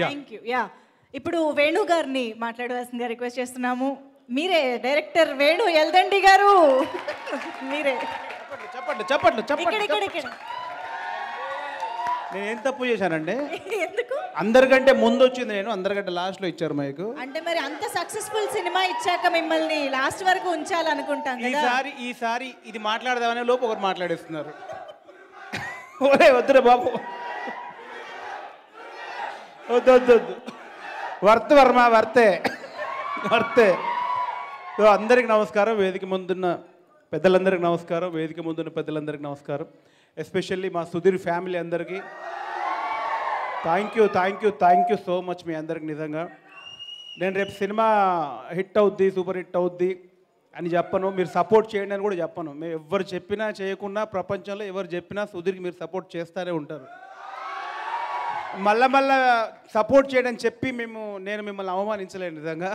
thank you yeah ఇప్పుడు వేణు గారిని మాట్లాడవలసిందిగా రిక్వెస్ట్ చేస్తున్నాము మీరే డైరెక్టర్ వేణు ఎల్దండి గారు మీరే చెప్పండి చెప్పండి చెప్పండి నేను ఎంత తప్పు చేశానండి ఎందుకు అందరికంటే ముందు వచ్చింది నేను అందరికంటే లాస్ట్ లో ఇచ్చారు మైకు అంటే మరి అంత సక్సెస్ఫుల్ సినిమా ఇచ్చాక మిమ్మల్ని లాస్ట్ వరకు ఉంచాలనుకుంటాను ఈసారి ఈసారి ఇది మాట్లాడదామనే లోపు ఒకరు మాట్లాడేస్తున్నారు ఓరే వద్దురా బాబు వద్దు వర్త్ వర్మ వర్తే వర్తే సో అందరికి నమస్కారం వేదిక ముందున్న పెద్దలందరికీ నమస్కారం వేదిక ముందున్న పెద్దలందరికీ నమస్కారం ఎస్పెషల్లీ మా సుధీర్ ఫ్యామిలీ అందరికీ thank you thank you thank you so much మీ అందరికి నిజంగా నేను రేపు సినిమా హిట్ అవుద్ది సూపర్ హిట్ అవుద్ది అని చెప్పను మీరు సపోర్ట్ చేయండి అని కూడా చెప్పను మేము ఎవరు చెప్పినా చేయకుండా ప్రపంచంలో ఎవరు చెప్పినా సుధీర్కి మీరు సపోర్ట్ చేస్తూనే ఉంటారు మళ్ళా మళ్ళా సపోర్ట్ చేయడం చెప్పి మేము నేను మిమ్మల్ని అవమానించలేని విధంగా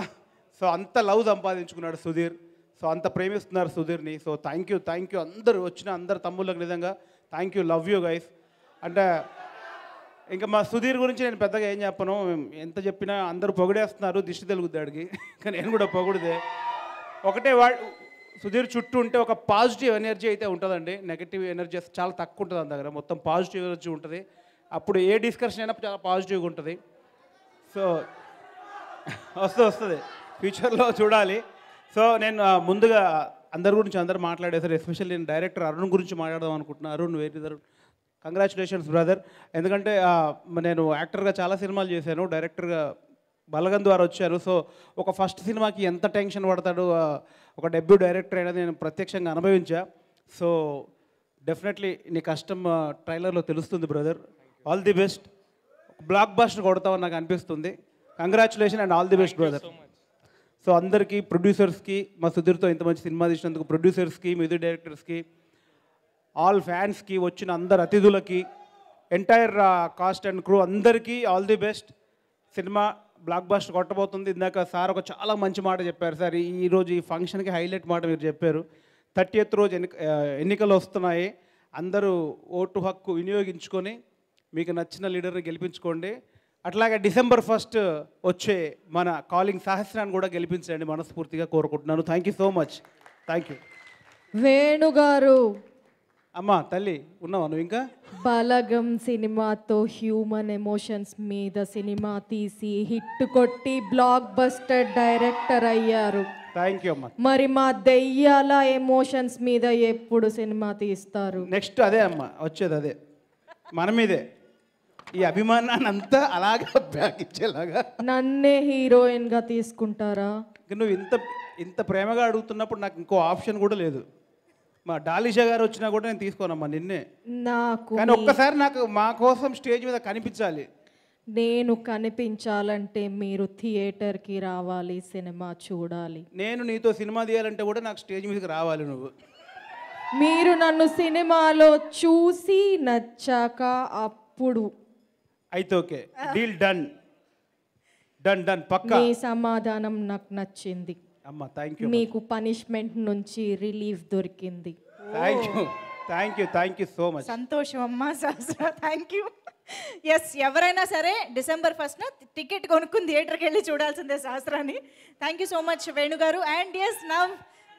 సో అంత లవ్ సంపాదించుకున్నాడు సుధీర్ సో అంత ప్రేమిస్తున్నారు సుధీర్ని so thank you thank you అందరు వచ్చిన అందరు తమ్ముళ్ళకి నిజంగా thank you love you guys అంటే ఇంకా మా సుధీర్ గురించి నేను పెద్దగా ఏం చెప్పను ఎంత చెప్పినా అందరు పొగిడేస్తున్నారు దిష్టి అడిగి కానీ నేను కూడా పొగుడిదే ఒకటే వా సుధీర్ చుట్టూ ఉంటే ఒక పాజిటివ్ ఎనర్జీ అయితే ఉంటుందండి నెగిటివ్ ఎనర్జీ చాలా తక్కువ ఉంటుంది దాని దగ్గర మొత్తం పాజిటివ్ ఎనర్జీ ఉంటుంది అప్పుడు ఏ డిస్కషన్ అయినా చాలా పాజిటివ్గా ఉంటుంది సో వస్తుంది వస్తుంది ఫ్యూచర్లో చూడాలి సో నేను ముందుగా అందరి గురించి అందరు మాట్లాడేశారు ఎస్పెషల్లీ నేను డైరెక్టర్ అరుణ్ గురించి మాట్లాడదాం అనుకుంటున్నాను అరుణ్ వేరే కంగ్రాచులేషన్స్ బ్రదర్ ఎందుకంటే నేను యాక్టర్గా చాలా సినిమాలు చేశాను డైరెక్టర్గా బలగం ద్వారా వచ్చారు సో ఒక ఫస్ట్ సినిమాకి ఎంత టెన్షన్ పడతాడు ఒక డెబ్యూ డైరెక్టర్ అయినా నేను ప్రత్యక్షంగా అనుభవించా సో డెఫినెట్లీ నీ కష్టం ట్రైలర్లో తెలుస్తుంది brother all the best blockbuster కొడతావు నాకు అనిపిస్తుంది congratulation and all the best brother so అందరికీ ప్రొడ్యూసర్స్కి మా సుధీర్తో ఇంత మంచి సినిమా తీసినందుకు ప్రొడ్యూసర్స్కి మ్యూజిక్ డైరెక్టర్స్కి ఆల్ ఫ్యాన్స్కి వచ్చిన అందరు అతిథులకి ఎంటైర్ కాస్ట్ అండ్ క్రూ అందరికీ all the best cinema blockbuster కొట్టబోతుంది ఇందాక సార్ ఒక చాలా మంచి మాట చెప్పారు సార్ ఈరోజు ఈ ఫంక్షన్కి హైలైట్ మాట మీరు చెప్పారు థర్టీ ఎయిత్ రోజు uh, ఎన్నికలు వస్తున్నాయి అందరూ ఓటు హక్కు వినియోగించుకొని మీకు నచ్చిన లీడర్ని గెలిపించుకోండి అట్లాగే డిసెంబర్ ఫస్ట్ వచ్చే మన కాలింగ్ సహస్రాన్ని కూడా గెలిపించండి మనస్ఫూర్తిగా కోరుకుంటున్నాను thank you so much thank you వేణుగారు అమ్మా తల్లి ఉన్నావా నువ్వు ఇంకా బలగం సినిమాతో హ్యూమన్ ఎమోషన్స్ మీద సినిమా తీసి హిట్ కొట్టి బ్లాక్ బస్టర్ డైరెక్టర్ అయ్యారు థ్యాంక్ యూ అమ్మా మరి మా దెయ్యాల ఎమోషన్స్ మీద ఎప్పుడు సినిమా తీస్తారు నెక్స్ట్ అదే అమ్మా వచ్చేది అదే మన మీదే ఈ అభిమానాన్ని అంతా అలాగా బ్యాక్ ఇచ్చేలాగా నన్నే హీరోయిన్ గా తీసుకుంటారా నువ్వు ఇంత ఇంత ప్రేమగా అడుగుతున్నప్పుడు నాకు ఇంకో ఆప్షన్ కూడా లేదు మా డాలిషా గారు వచ్చినా కూడా నేను తీసుకోనమ్మా నిన్నే నాకు కానీ ఒక్కసారి నాకు మా కోసం స్టేజ్ మీద కనిపించాలి నేను కనిపించాలంటే మీరు థియేటర్కి రావాలి సినిమా చూడాలి నేను నీతో సినిమా తీయాలంటే కూడా నాకు స్టేజ్ మీదకి రావాలి నువ్వు మీరు నన్ను సినిమాలో చూసి నచ్చాక అప్పుడు అయితే okay deal done done done పక్క మీ సమాధానం నాకు నచ్చింది అమ్మ థ్యాంక్ యూ మీకు పనిష్మెంట్ నుంచి రిలీఫ్ దొరికింది thank you thank you thank you so much సంతోషం అమ్మ సహస్ర థ్యాంక్ యూ ఎస్ ఎవరైనా సరే డిసెంబర్ ఫస్ట్న టికెట్ కొనుక్కుని థియేటర్కి వెళ్ళి చూడాల్సిందే సహస్రాన్ని thank you so much Venu గారు అండ్ ఎస్ నవ్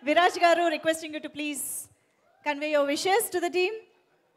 విరాజ్ గారు requesting you to please convey your wishes to the team